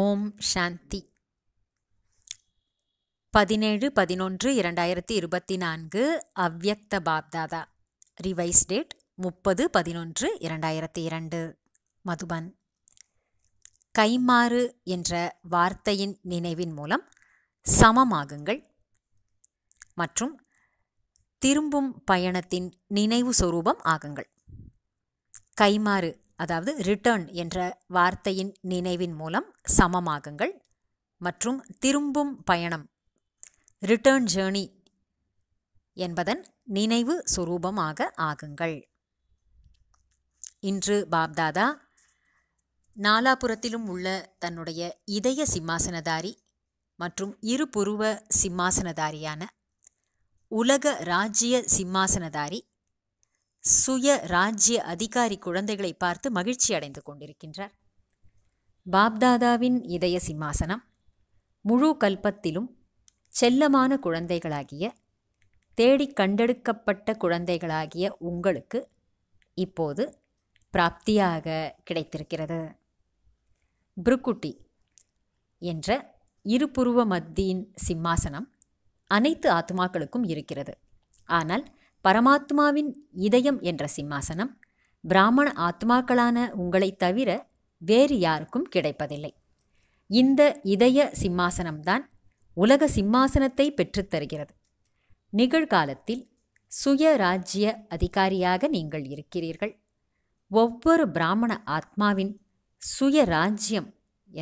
ஓம் சாந்தி பதினேழு பதினொன்று இரண்டாயிரத்தி இருபத்தி நான்கு அவ்வக்த பாப்தாதா ரிவைஸ் டேட் முப்பது பதினொன்று இரண்டாயிரத்தி இரண்டு மதுபன் கைமாறு என்ற வார்த்தையின் நினைவின் மூலம் சமமாகுங்கள் மற்றும் திரும்பும் பயணத்தின் நினைவு சொரூபம் ஆகுங்கள் கைமாறு அதாவது ரிட்டர்ன் என்ற வார்த்தையின் நினைவின் மூலம் சமமாகுங்கள் மற்றும் திரும்பும் பயணம் ரிட்டர்ன் ஜேர்னி என்பதன் நினைவு சுரூபமாக ஆகுங்கள் இன்று பாப்தாதா நாலாபுரத்திலும் உள்ள தன்னுடைய இதய சிம்மாசனதாரி மற்றும் இருபுருவ சிம்மாசனதாரியான உலக ராஜ்ய சிம்மாசனதாரி சுய ராஜ்ய அதிகாரி குழந்தைகளை பார்த்து மகிழ்ச்சி அடைந்து கொண்டிருக்கின்றார் பாப்தாதாவின் இதய சிம்மாசனம் முழு கல்பத்திலும் செல்லமான குழந்தைகளாகிய தேடி கண்டெடுக்கப்பட்ட குழந்தைகளாகிய உங்களுக்கு இப்போது பிராப்தியாக கிடைத்திருக்கிறது புருக்குட்டி என்ற இருபுருவ மத்தியின் சிம்மாசனம் அனைத்து ஆத்மாக்களுக்கும் இருக்கிறது ஆனால் பரமாத்மாவின் இதயம் என்ற சிம்மாசனம் பிராமண ஆத்மாக்களான உங்களை தவிர வேறு யாருக்கும் கிடைப்பதில்லை இந்த இதய சிம்மாசனம்தான் உலக சிம்மாசனத்தை பெற்றுத்தருகிறது நிகழ்காலத்தில் சுய ராஜ்ய அதிகாரியாக நீங்கள் இருக்கிறீர்கள் ஒவ்வொரு பிராமண ஆத்மாவின் சுய ராஜ்யம்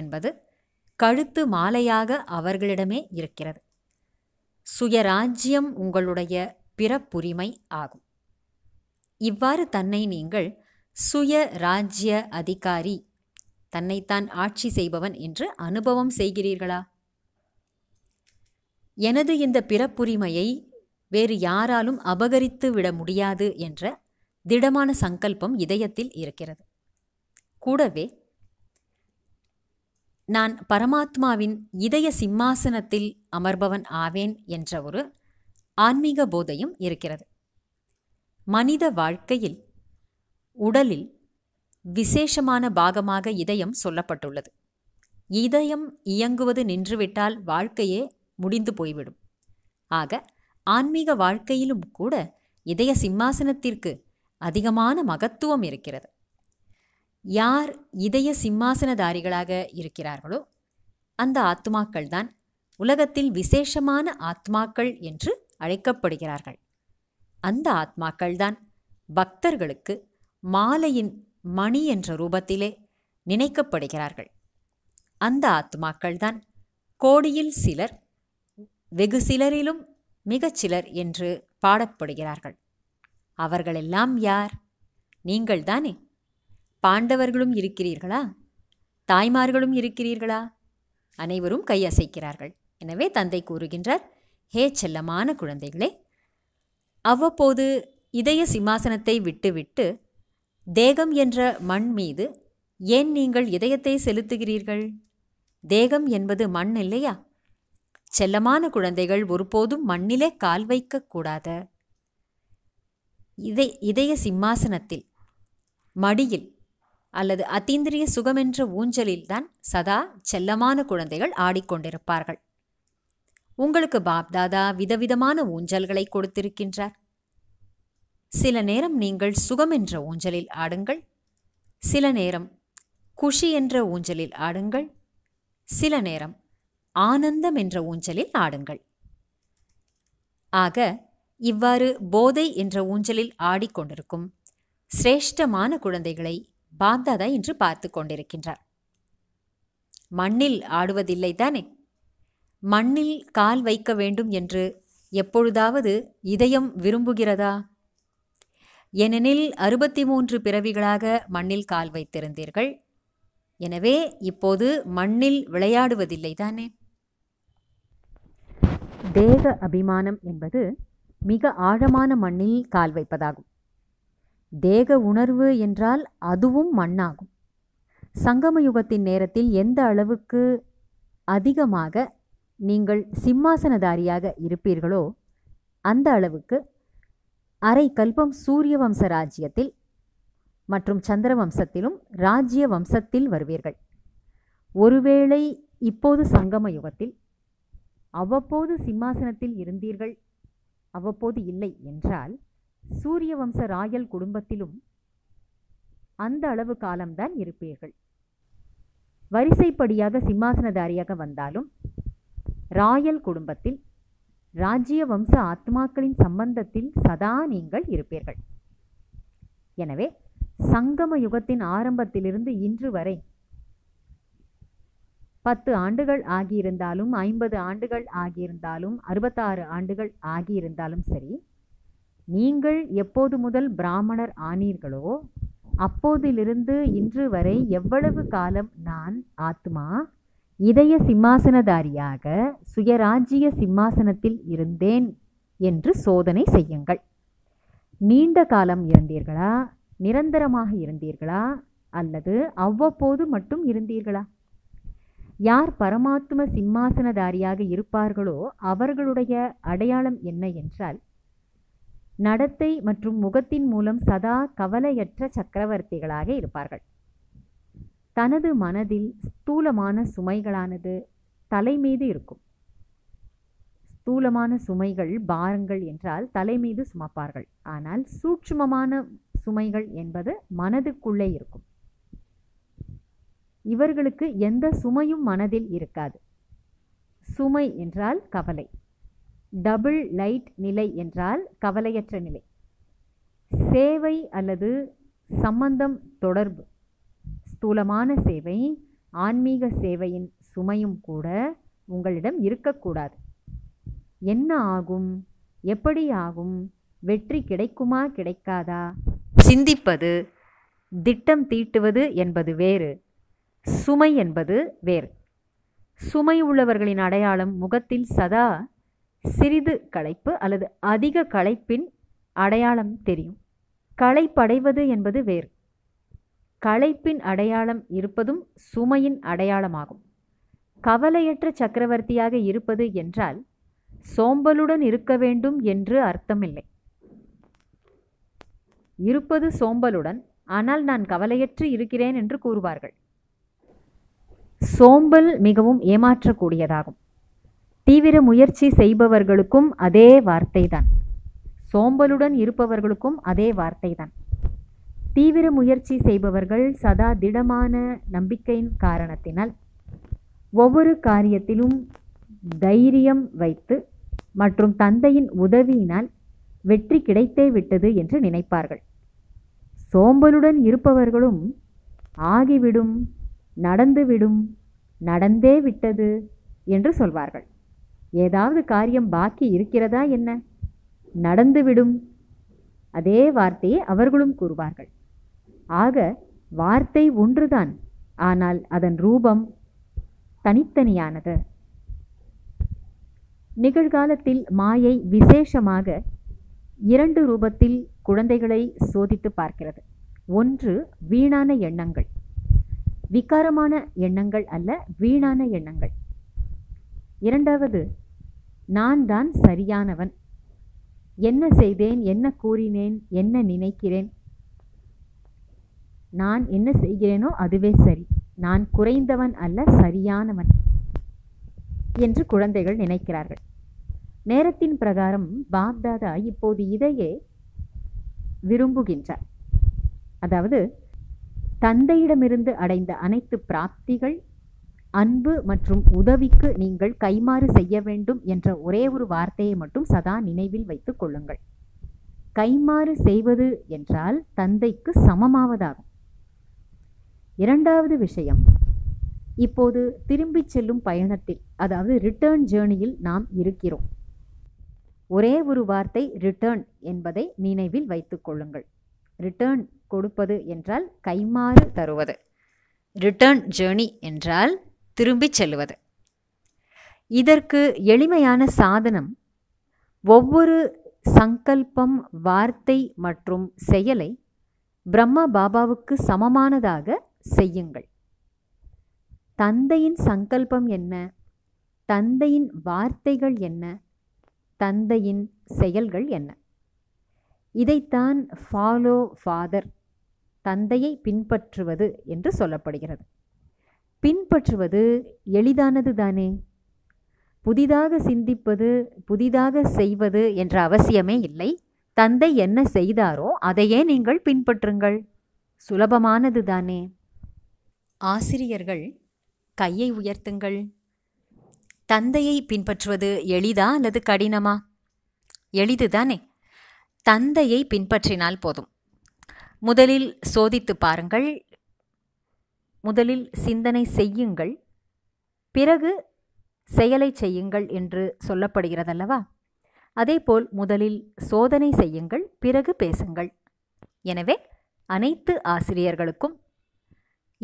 என்பது கழுத்து மாலையாக அவர்களிடமே இருக்கிறது சுயராஜ்யம் உங்களுடைய பிறப்புரிமை ஆகும் இவ்வாறு தன்னை நீங்கள் சுய ராஜ்ய அதிகாரி தன்னைத்தான் ஆட்சி செய்பவன் என்று அனுபவம் செய்கிறீர்களா எனது இந்த பிறப்புரிமையை வேறு யாராலும் அபகரித்து விட முடியாது என்ற திடமான சங்கல்பம் இதயத்தில் இருக்கிறது கூடவே நான் பரமாத்மாவின் இதய சிம்மாசனத்தில் அமர்பவன் ஆவேன் என்ற ஒரு ஆன்மீக போதையும் இருக்கிறது மனித வாழ்க்கையில் உடலில் விசேஷமான பாகமாக இதயம் சொல்லப்பட்டுள்ளது இதயம் இயங்குவது நின்றுவிட்டால் வாழ்க்கையே முடிந்து போய்விடும் ஆக ஆன்மீக வாழ்க்கையிலும் கூட இதய சிம்மாசனத்திற்கு அதிகமான மகத்துவம் இருக்கிறது யார் இதய சிம்மாசனதாரிகளாக இருக்கிறார்களோ அந்த ஆத்மாக்கள்தான் உலகத்தில் விசேஷமான ஆத்மாக்கள் என்று அழைக்கப்படுகிறார்கள் அந்த ஆத்மாக்கள்தான் பக்தர்களுக்கு மாலையின் மணி என்ற ரூபத்திலே நினைக்கப்படுகிறார்கள் அந்த ஆத்மாக்கள்தான் கோடியில் சிலர் வெகு சிலரிலும் மிகச் சிலர் என்று பாடப்படுகிறார்கள் அவர்களெல்லாம் யார் நீங்கள்தானே பாண்டவர்களும் இருக்கிறீர்களா தாய்மார்களும் இருக்கிறீர்களா அனைவரும் கையசைக்கிறார்கள் எனவே தந்தை கூறுகின்றார் ஹே செல்லமான குழந்தைகளே அவ்வப்போது இதய சிம்மாசனத்தை விட்டுவிட்டு தேகம் என்ற மண் மீது ஏன் நீங்கள் இதயத்தை செலுத்துகிறீர்கள் தேகம் என்பது மண் இல்லையா செல்லமான குழந்தைகள் ஒருபோதும் மண்ணிலே கால் வைக்கக்கூடாத இதை இதய சிம்மாசனத்தில் மடியில் அல்லது அத்தீந்திரிய சுகமென்ற ஊஞ்சலில்தான் சதா செல்லமான குழந்தைகள் ஆடிக்கொண்டிருப்பார்கள் உங்களுக்கு பாப்தாதா விதவிதமான ஊஞ்சல்களை கொடுத்திருக்கின்றார் சில நேரம் நீங்கள் சுகம் என்ற ஊஞ்சலில் ஆடுங்கள் சில நேரம் குஷி என்ற ஊஞ்சலில் ஆடுங்கள் சில நேரம் ஆனந்தம் என்ற ஊஞ்சலில் ஆடுங்கள் ஆக இவ்வாறு போதை என்ற ஊஞ்சலில் ஆடிக்கொண்டிருக்கும் சிரேஷ்டமான குழந்தைகளை பாப்தாதா என்று பார்த்து கொண்டிருக்கின்றார் மண்ணில் ஆடுவதில்லைதானே மண்ணில் கால் வைக்க வேண்டும் என்று எப்பொழுதாவது இதயம் விரும்புகிறதா ஏனெனில் அறுபத்தி மூன்று பிறவிகளாக மண்ணில் கால் வைத்திருந்தீர்கள் எனவே இப்போது மண்ணில் விளையாடுவதில்லை தானே தேக அபிமானம் என்பது மிக ஆழமான மண்ணில் கால் வைப்பதாகும் தேக உணர்வு என்றால் அதுவும் மண்ணாகும் சங்கம யுகத்தின் நேரத்தில் எந்த அளவுக்கு அதிகமாக நீங்கள் சிம்மாசனதாரியாக இருப்பீர்களோ அந்த அளவுக்கு அரை கல்பம் சூரிய வம்ச ராஜ்யத்தில் மற்றும் சந்திர வம்சத்திலும் ராஜ்ய வம்சத்தில் வருவீர்கள் ஒருவேளை இப்போது சங்கம யுகத்தில் அவ்வப்போது சிம்மாசனத்தில் இருந்தீர்கள் அவ்வப்போது இல்லை என்றால் சூரிய வம்ச ராயல் குடும்பத்திலும் அந்த அளவு காலம்தான் இருப்பீர்கள் வரிசைப்படியாக சிம்மாசனதாரியாக வந்தாலும் ராயல் குடும்பத்தில் ராஜ்ய வம்ச ஆத்மாக்களின் சம்பந்தத்தில் சதா நீங்கள் இருப்பீர்கள் எனவே சங்கம யுகத்தின் ஆரம்பத்திலிருந்து இன்று வரை பத்து ஆண்டுகள் ஆகியிருந்தாலும் ஐம்பது ஆண்டுகள் ஆகியிருந்தாலும் அறுபத்தாறு ஆண்டுகள் ஆகியிருந்தாலும் சரி நீங்கள் எப்போது முதல் பிராமணர் ஆனீர்களோ அப்போதிலிருந்து இன்று வரை எவ்வளவு காலம் நான் ஆத்மா இதய சிம்மாசனதாரியாக சுயராஜ்ய சிம்மாசனத்தில் இருந்தேன் என்று சோதனை செய்யுங்கள் நீண்ட காலம் இருந்தீர்களா நிரந்தரமாக இருந்தீர்களா அல்லது அவ்வப்போது மட்டும் இருந்தீர்களா யார் பரமாத்ம சிம்மாசனதாரியாக இருப்பார்களோ அவர்களுடைய அடையாளம் என்ன என்றால் நடத்தை மற்றும் முகத்தின் மூலம் சதா கவலையற்ற சக்கரவர்த்திகளாக இருப்பார்கள் தனது மனதில் ஸ்தூலமான சுமைகளானது தலைமீது இருக்கும் ஸ்தூலமான சுமைகள் பாரங்கள் என்றால் தலை மீது சுமப்பார்கள் ஆனால் சூட்சுமமான சுமைகள் என்பது மனதுக்குள்ளே இருக்கும் இவர்களுக்கு எந்த சுமையும் மனதில் இருக்காது சுமை என்றால் கவலை டபுள் லைட் நிலை என்றால் கவலையற்ற நிலை சேவை அல்லது சம்பந்தம் தொடர்பு ஸ்தூலமான சேவை ஆன்மீக சேவையின் சுமையும் கூட உங்களிடம் இருக்கக்கூடாது என்ன ஆகும் எப்படி ஆகும் வெற்றி கிடைக்குமா கிடைக்காதா சிந்திப்பது திட்டம் தீட்டுவது என்பது வேறு சுமை என்பது வேறு சுமை உள்ளவர்களின் அடையாளம் முகத்தில் சதா சிறிது களைப்பு அல்லது அதிக களைப்பின் அடையாளம் தெரியும் களைப்படைவது என்பது வேறு களைப்பின் அடையாளம் இருப்பதும் சுமையின் அடையாளமாகும் கவலையற்ற சக்கரவர்த்தியாக இருப்பது என்றால் சோம்பலுடன் இருக்க வேண்டும் என்று அர்த்தமில்லை இருப்பது சோம்பலுடன் ஆனால் நான் கவலையற்று இருக்கிறேன் என்று கூறுவார்கள் சோம்பல் மிகவும் ஏமாற்றக்கூடியதாகும் தீவிர முயற்சி செய்பவர்களுக்கும் அதே வார்த்தைதான் சோம்பலுடன் இருப்பவர்களுக்கும் அதே வார்த்தைதான் தீவிர முயற்சி செய்பவர்கள் சதா திடமான நம்பிக்கையின் காரணத்தினால் ஒவ்வொரு காரியத்திலும் தைரியம் வைத்து மற்றும் தந்தையின் உதவியினால் வெற்றி கிடைத்தே விட்டது என்று நினைப்பார்கள் சோம்பலுடன் இருப்பவர்களும் ஆகிவிடும் நடந்துவிடும் நடந்தே விட்டது என்று சொல்வார்கள் ஏதாவது காரியம் பாக்கி இருக்கிறதா என்ன நடந்துவிடும் அதே வார்த்தையை அவர்களும் கூறுவார்கள் ஆக வார்த்தை ஒன்றுதான் ஆனால் அதன் ரூபம் தனித்தனியானது நிகழ்காலத்தில் மாயை விசேஷமாக இரண்டு ரூபத்தில் குழந்தைகளை சோதித்து பார்க்கிறது ஒன்று வீணான எண்ணங்கள் விகாரமான எண்ணங்கள் அல்ல வீணான எண்ணங்கள் இரண்டாவது நான் தான் சரியானவன் என்ன செய்தேன் என்ன கூறினேன் என்ன நினைக்கிறேன் நான் என்ன செய்கிறேனோ அதுவே சரி நான் குறைந்தவன் அல்ல சரியானவன் என்று குழந்தைகள் நினைக்கிறார்கள் நேரத்தின் பிரகாரம் பாப்தாதா இப்போது இதையே விரும்புகின்றார் அதாவது தந்தையிடமிருந்து அடைந்த அனைத்து பிராப்திகள் அன்பு மற்றும் உதவிக்கு நீங்கள் கைமாறு செய்ய வேண்டும் என்ற ஒரே ஒரு வார்த்தையை மட்டும் சதா நினைவில் வைத்து கொள்ளுங்கள் கைமாறு செய்வது என்றால் தந்தைக்கு சமமாவதாகும் இரண்டாவது விஷயம் இப்போது திரும்பி செல்லும் பயணத்தில் அதாவது ரிட்டர்ன் ஜேர்னியில் நாம் இருக்கிறோம் ஒரே ஒரு வார்த்தை ரிட்டர்ன் என்பதை நினைவில் வைத்துக்கொள்ளுங்கள் கொள்ளுங்கள் ரிட்டர்ன் கொடுப்பது என்றால் கைமாறு தருவது ரிட்டர்ன் ஜேர்னி என்றால் திரும்பி செல்லுவது இதற்கு எளிமையான சாதனம் ஒவ்வொரு சங்கல்பம் வார்த்தை மற்றும் செயலை பிரம்மா பாபாவுக்கு சமமானதாக செய்யுங்கள் தந்தையின் சங்கல்பம் என்ன தந்தையின் வார்த்தைகள் என்ன தந்தையின் செயல்கள் என்ன இதைத்தான் ஃபாலோ ஃபாதர் தந்தையை பின்பற்றுவது என்று சொல்லப்படுகிறது பின்பற்றுவது எளிதானது தானே புதிதாக சிந்திப்பது புதிதாக செய்வது என்ற அவசியமே இல்லை தந்தை என்ன செய்தாரோ அதையே நீங்கள் பின்பற்றுங்கள் சுலபமானது தானே ஆசிரியர்கள் கையை உயர்த்துங்கள் தந்தையை பின்பற்றுவது எளிதா அல்லது கடினமா எளிதுதானே தந்தையை பின்பற்றினால் போதும் முதலில் சோதித்து பாருங்கள் முதலில் சிந்தனை செய்யுங்கள் பிறகு செயலை செய்யுங்கள் என்று சொல்லப்படுகிறதல்லவா அதேபோல் முதலில் சோதனை செய்யுங்கள் பிறகு பேசுங்கள் எனவே அனைத்து ஆசிரியர்களுக்கும்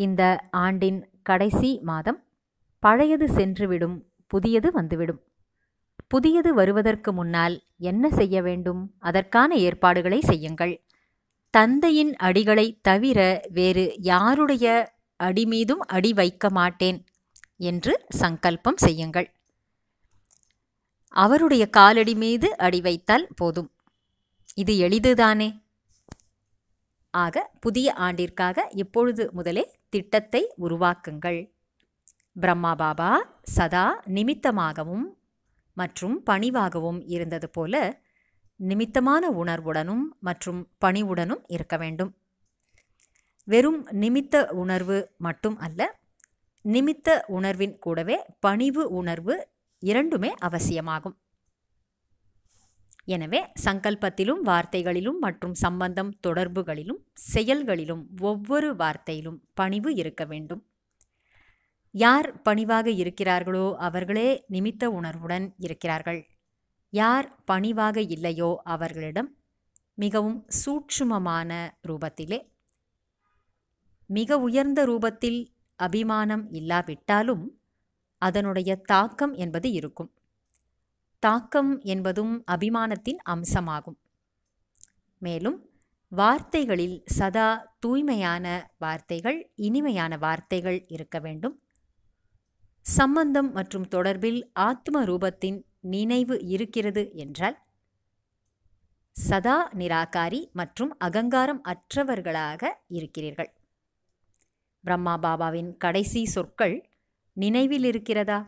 இந்த ஆண்டின் கடைசி மாதம் பழையது சென்றுவிடும் புதியது வந்துவிடும் புதியது வருவதற்கு முன்னால் என்ன செய்ய வேண்டும் அதற்கான ஏற்பாடுகளை செய்யுங்கள் தந்தையின் அடிகளை தவிர வேறு யாருடைய அடி மீதும் அடி வைக்க மாட்டேன் என்று சங்கல்பம் செய்யுங்கள் அவருடைய காலடி மீது அடி வைத்தால் போதும் இது எளிதுதானே ஆக புதிய ஆண்டிற்காக இப்பொழுது முதலே திட்டத்தை உருவாக்குங்கள் பிரம்மா பாபா சதா நிமித்தமாகவும் மற்றும் பணிவாகவும் இருந்தது போல நிமித்தமான உணர்வுடனும் மற்றும் பணிவுடனும் இருக்க வேண்டும் வெறும் நிமித்த உணர்வு மட்டும் அல்ல நிமித்த உணர்வின் கூடவே பணிவு உணர்வு இரண்டுமே அவசியமாகும் எனவே சங்கல்பத்திலும் வார்த்தைகளிலும் மற்றும் சம்பந்தம் தொடர்புகளிலும் செயல்களிலும் ஒவ்வொரு வார்த்தையிலும் பணிவு இருக்க வேண்டும் யார் பணிவாக இருக்கிறார்களோ அவர்களே நிமித்த உணர்வுடன் இருக்கிறார்கள் யார் பணிவாக இல்லையோ அவர்களிடம் மிகவும் சூட்சுமமான ரூபத்திலே மிக உயர்ந்த ரூபத்தில் அபிமானம் இல்லாவிட்டாலும் அதனுடைய தாக்கம் என்பது இருக்கும் தாக்கம் என்பதும் அபிமானத்தின் அம்சமாகும் மேலும் வார்த்தைகளில் சதா தூய்மையான வார்த்தைகள் இனிமையான வார்த்தைகள் இருக்க வேண்டும் சம்பந்தம் மற்றும் தொடர்பில் ஆத்ம ரூபத்தின் நினைவு இருக்கிறது என்றால் சதா நிராகாரி மற்றும் அகங்காரம் அற்றவர்களாக இருக்கிறீர்கள் பிரம்மா பாபாவின் கடைசி சொற்கள் நினைவில் இருக்கிறதா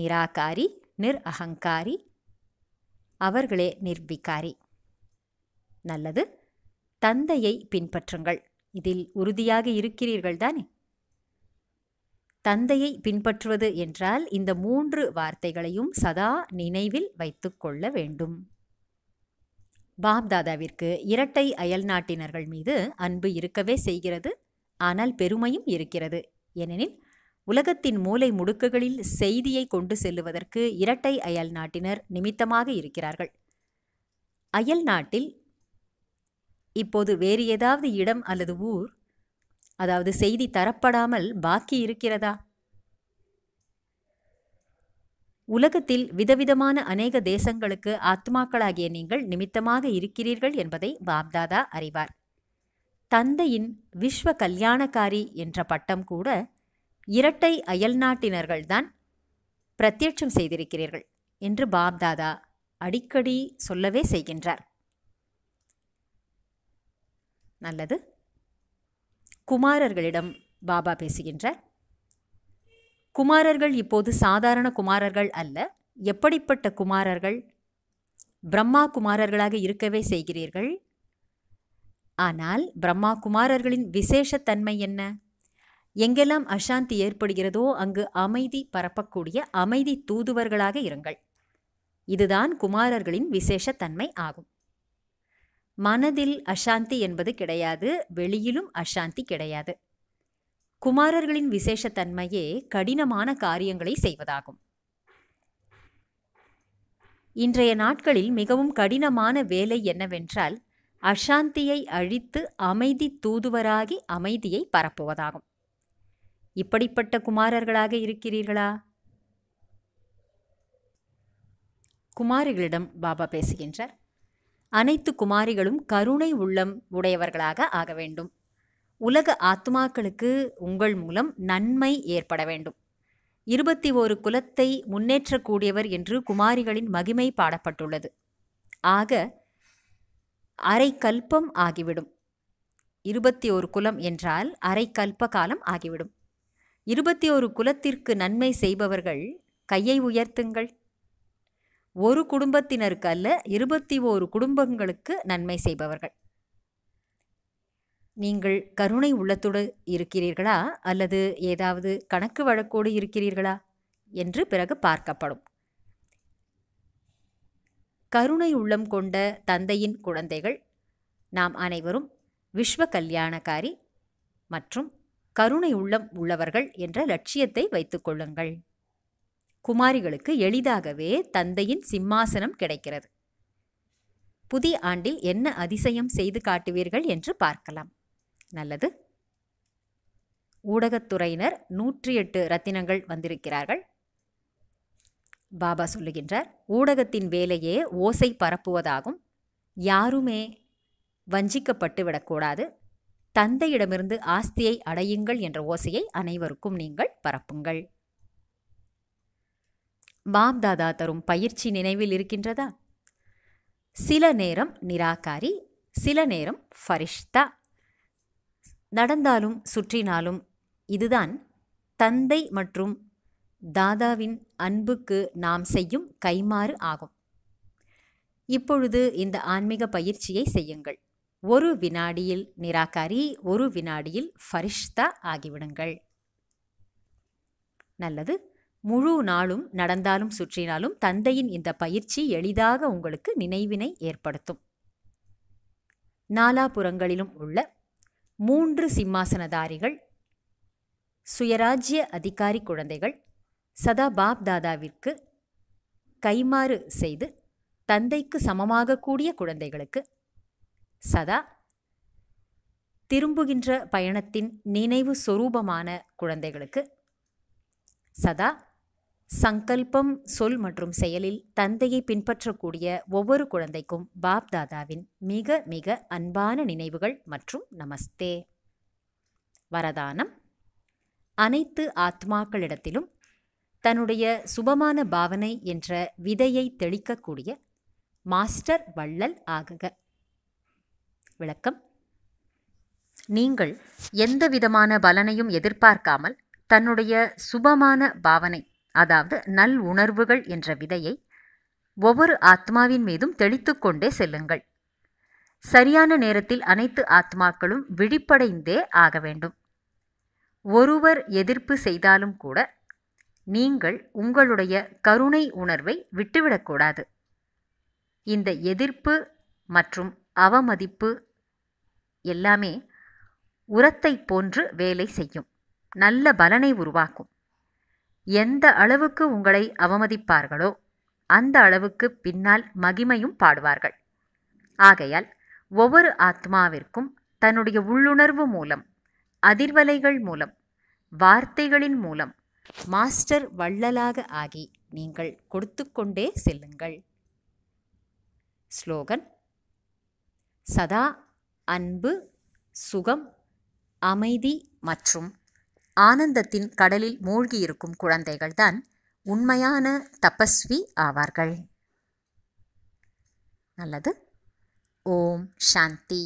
நிராகாரி நிர் அகங்காரி அவர்களே நிர்விகாரி நல்லது தந்தையை பின்பற்றுங்கள் இதில் உறுதியாக இருக்கிறீர்கள் தானே தந்தையை பின்பற்றுவது என்றால் இந்த மூன்று வார்த்தைகளையும் சதா நினைவில் வைத்து கொள்ள வேண்டும் பாப்தாதாவிற்கு இரட்டை அயல் நாட்டினர்கள் மீது அன்பு இருக்கவே செய்கிறது ஆனால் பெருமையும் இருக்கிறது ஏனெனில் உலகத்தின் மூலை முடுக்குகளில் செய்தியை கொண்டு செல்லுவதற்கு இரட்டை அயல் நாட்டினர் நிமித்தமாக இருக்கிறார்கள் அயல் நாட்டில் இப்போது வேறு ஏதாவது இடம் அல்லது ஊர் அதாவது செய்தி தரப்படாமல் பாக்கி இருக்கிறதா உலகத்தில் விதவிதமான அநேக தேசங்களுக்கு ஆத்மாக்களாகிய நீங்கள் நிமித்தமாக இருக்கிறீர்கள் என்பதை பாப்தாதா அறிவார் தந்தையின் விஸ்வ கல்யாணக்காரி என்ற பட்டம் கூட இரட்டை அயல்நாட்டினர்கள்தான் பிரத்யட்சம் செய்திருக்கிறீர்கள் என்று பாப்தாதா அடிக்கடி சொல்லவே செய்கின்றார் நல்லது குமாரர்களிடம் பாபா பேசுகின்றார் குமாரர்கள் இப்போது சாதாரண குமாரர்கள் அல்ல எப்படிப்பட்ட குமாரர்கள் பிரம்மா குமாரர்களாக இருக்கவே செய்கிறீர்கள் ஆனால் பிரம்மா குமாரர்களின் விசேஷத்தன்மை என்ன எங்கெல்லாம் அசாந்தி ஏற்படுகிறதோ அங்கு அமைதி பரப்பக்கூடிய அமைதி தூதுவர்களாக இருங்கள் இதுதான் குமாரர்களின் விசேஷத்தன்மை ஆகும் மனதில் அசாந்தி என்பது கிடையாது வெளியிலும் அசாந்தி கிடையாது குமாரர்களின் விசேஷத்தன்மையே கடினமான காரியங்களை செய்வதாகும் இன்றைய நாட்களில் மிகவும் கடினமான வேலை என்னவென்றால் அசாந்தியை அழித்து அமைதி தூதுவராகி அமைதியை பரப்புவதாகும் இப்படிப்பட்ட குமாரர்களாக இருக்கிறீர்களா குமாரிகளிடம் பாபா பேசுகின்றார் அனைத்து குமாரிகளும் கருணை உள்ளம் உடையவர்களாக ஆக வேண்டும் உலக ஆத்மாக்களுக்கு உங்கள் மூலம் நன்மை ஏற்பட வேண்டும் இருபத்தி ஒரு குலத்தை முன்னேற்றக்கூடியவர் என்று குமாரிகளின் மகிமை பாடப்பட்டுள்ளது ஆக அரை கல்பம் ஆகிவிடும் இருபத்தி ஒரு குலம் என்றால் அரை கல்ப காலம் ஆகிவிடும் இருபத்தி ஒரு குலத்திற்கு நன்மை செய்பவர்கள் கையை உயர்த்துங்கள் ஒரு குடும்பத்தினருக்கு அல்ல இருபத்தி ஓரு குடும்பங்களுக்கு நன்மை செய்பவர்கள் நீங்கள் கருணை உள்ளத்தோடு இருக்கிறீர்களா அல்லது ஏதாவது கணக்கு வழக்கோடு இருக்கிறீர்களா என்று பிறகு பார்க்கப்படும் கருணை உள்ளம் கொண்ட தந்தையின் குழந்தைகள் நாம் அனைவரும் விஸ்வ கல்யாணகாரி மற்றும் கருணை உள்ளம் உள்ளவர்கள் என்ற லட்சியத்தை வைத்துக்கொள்ளுங்கள் குமாரிகளுக்கு எளிதாகவே தந்தையின் சிம்மாசனம் கிடைக்கிறது புதிய ஆண்டில் என்ன அதிசயம் செய்து காட்டுவீர்கள் என்று பார்க்கலாம் நல்லது ஊடகத்துறையினர் நூற்றி எட்டு ரத்தினங்கள் வந்திருக்கிறார்கள் பாபா சொல்லுகின்றார் ஊடகத்தின் வேலையே ஓசை பரப்புவதாகும் யாருமே வஞ்சிக்கப்பட்டு விடக்கூடாது தந்தையிடமிருந்து ஆஸ்தியை அடையுங்கள் என்ற ஓசையை அனைவருக்கும் நீங்கள் பரப்புங்கள் பாப்தாதா தரும் பயிற்சி நினைவில் இருக்கின்றதா சில நேரம் நிராகாரி சில நேரம் ஃபரிஷ்தா நடந்தாலும் சுற்றினாலும் இதுதான் தந்தை மற்றும் தாதாவின் அன்புக்கு நாம் செய்யும் கைமாறு ஆகும் இப்பொழுது இந்த ஆன்மீக பயிற்சியை செய்யுங்கள் ஒரு வினாடியில் நிராகாரி ஒரு வினாடியில் ஃபரிஷ்தா ஆகிவிடுங்கள் நல்லது முழு நாளும் நடந்தாலும் சுற்றினாலும் தந்தையின் இந்த பயிற்சி எளிதாக உங்களுக்கு நினைவினை ஏற்படுத்தும் நாலாபுறங்களிலும் உள்ள மூன்று சிம்மாசனதாரிகள் சுயராஜ்ய அதிகாரி குழந்தைகள் சதா பாப் தாதாவிற்கு கைமாறு செய்து தந்தைக்கு சமமாக கூடிய குழந்தைகளுக்கு சதா திரும்புகின்ற பயணத்தின் நினைவு சொரூபமான குழந்தைகளுக்கு சதா சங்கல்பம் சொல் மற்றும் செயலில் தந்தையை பின்பற்றக்கூடிய ஒவ்வொரு குழந்தைக்கும் பாப்தாதாவின் மிக மிக அன்பான நினைவுகள் மற்றும் நமஸ்தே வரதானம் அனைத்து ஆத்மாக்களிடத்திலும் தன்னுடைய சுபமான பாவனை என்ற விதையை தெளிக்கக்கூடிய மாஸ்டர் வள்ளல் ஆகுக விளக்கம் நீங்கள் எந்த விதமான பலனையும் எதிர்பார்க்காமல் தன்னுடைய சுபமான பாவனை அதாவது நல் உணர்வுகள் என்ற விதையை ஒவ்வொரு ஆத்மாவின் மீதும் தெளித்து கொண்டே செல்லுங்கள் சரியான நேரத்தில் அனைத்து ஆத்மாக்களும் விழிப்படைந்தே ஆக வேண்டும் ஒருவர் எதிர்ப்பு செய்தாலும் கூட நீங்கள் உங்களுடைய கருணை உணர்வை விட்டுவிடக்கூடாது இந்த எதிர்ப்பு மற்றும் அவமதிப்பு எல்லாமே உரத்தை போன்று வேலை செய்யும் நல்ல பலனை உருவாக்கும் எந்த அளவுக்கு உங்களை அவமதிப்பார்களோ அந்த அளவுக்கு பின்னால் மகிமையும் பாடுவார்கள் ஆகையால் ஒவ்வொரு ஆத்மாவிற்கும் தன்னுடைய உள்ளுணர்வு மூலம் அதிர்வலைகள் மூலம் வார்த்தைகளின் மூலம் மாஸ்டர் வள்ளலாக ஆகி நீங்கள் கொடுத்து கொண்டே செல்லுங்கள் ஸ்லோகன் சதா அன்பு சுகம் அமைதி மற்றும் ஆனந்தத்தின் கடலில் மூழ்கியிருக்கும் குழந்தைகள்தான் உண்மையான தபஸ்வி ஆவார்கள் நல்லது ஓம் சாந்தி